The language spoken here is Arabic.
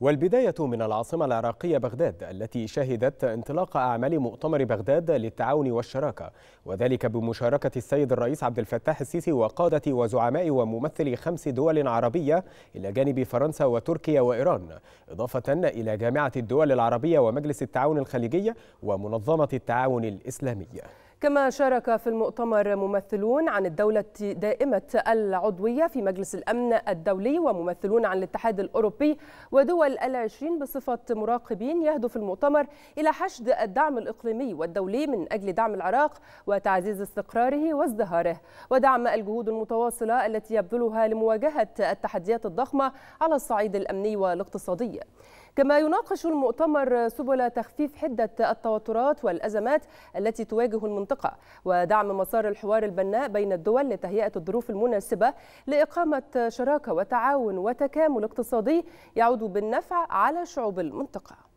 والبداية من العاصمة العراقية بغداد التي شهدت انطلاق أعمال مؤتمر بغداد للتعاون والشراكة وذلك بمشاركة السيد الرئيس عبد الفتاح السيسي وقادة وزعماء وممثلي خمس دول عربية إلى جانب فرنسا وتركيا وإيران إضافة إلى جامعة الدول العربية ومجلس التعاون الخليجي ومنظمة التعاون الإسلامية كما شارك في المؤتمر ممثلون عن الدولة دائمة العضوية في مجلس الأمن الدولي وممثلون عن الاتحاد الأوروبي ودول العشرين بصفة مراقبين يهدف المؤتمر إلى حشد الدعم الإقليمي والدولي من أجل دعم العراق وتعزيز استقراره وازدهاره ودعم الجهود المتواصلة التي يبذلها لمواجهة التحديات الضخمة على الصعيد الأمني والاقتصادي كما يناقش المؤتمر سبل تخفيف حدة التوترات والأزمات التي تواجه المنطقة ودعم مسار الحوار البناء بين الدول لتهيئة الظروف المناسبة لإقامة شراكة وتعاون وتكامل اقتصادي يعود بالنفع على شعوب المنطقة